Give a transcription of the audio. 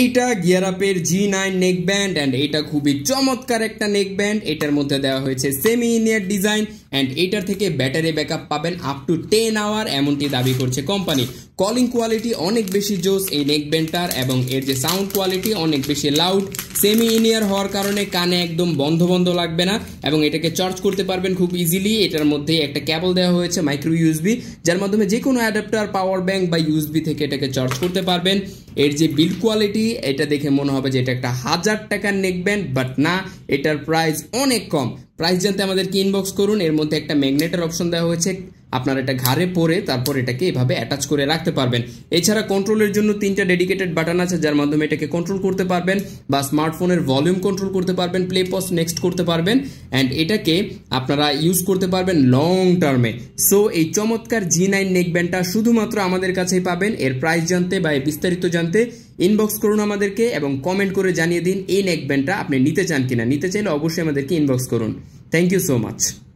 এইটা গিয়ার আপের G nine neck band and এটা খুবই চমৎকার একটা নেক ব্যান্ড এটার মধ্যে দেওয়া হয়েছে সেমি ইনিয়ার ডিজাইন অ্যান্ড এটার থেকে ব্যাটারি আপ পাবেন আপ টু টেন আওয়ার এমনটি দাবি করছে কোম্পানি কলিং কোয়ালিটি অনেক বেশি জোস এই নেক ব্যান্ডটার এবং এর যে সাউন্ড কোয়ালিটি অনেক বেশি লাউড সেমি ইনিয়ার হওয়ার কারণে কানে একদম বন্ধ বন্ধ লাগবে না এবং এটাকে চার্জ করতে পারবেন খুব ইজিলি এটার মধ্যে একটা ক্যাবল দেওয়া হয়েছে মাইক্রো ইউএসবি যার মাধ্যমে যে কোনো অ্যাডাপ্টার পাওয়ার ব্যাঙ্ক বা ইউএসবি থেকে এটাকে চার্জ করতে পারবেন এর যে বিল কোয়ালিটি কোয়ালিটি এটা দেখে মনে হবে যে এটা একটা হাজার টাকার নেকব্যান্ড বাট না এটার প্রাইস অনেক কম প্রাইস জানতে আমাদেরকে ইনবক্স করুন এর মধ্যে একটা ম্যাগনেটের অপশন দেওয়া হয়েছে আপনার এটা ঘাড়ে পরে তারপর এটাকে এভাবে অ্যাটাচ করে রাখতে পারবেন এছাড়া কন্ট্রোলের জন্য তিনটা ডেডিকেটেড বাটন আছে যার মাধ্যমে এটাকে কন্ট্রোল করতে পারবেন বা স্মার্টফোনের ভলিউম কন্ট্রোল করতে পারবেন প্লে পস নেক্সট করতে পারবেন অ্যান্ড এটাকে আপনারা ইউজ করতে পারবেন লং টার্মে সো এই চমৎকার জি নাইন নেক ব্যান্ডটা শুধুমাত্র আমাদের কাছেই পাবেন এর প্রাইস জানতে বা এর বিস্তারিত জানতে ইনবক্স করুন আমাদেরকে এবং কমেন্ট করে জানিয়ে দিন এই নেক ব্যান্ডটা আপনি নিতে চান কিনা নিতে চাইলে অবশ্যই আমাদেরকে ইনবক্স করুন Thank you so much.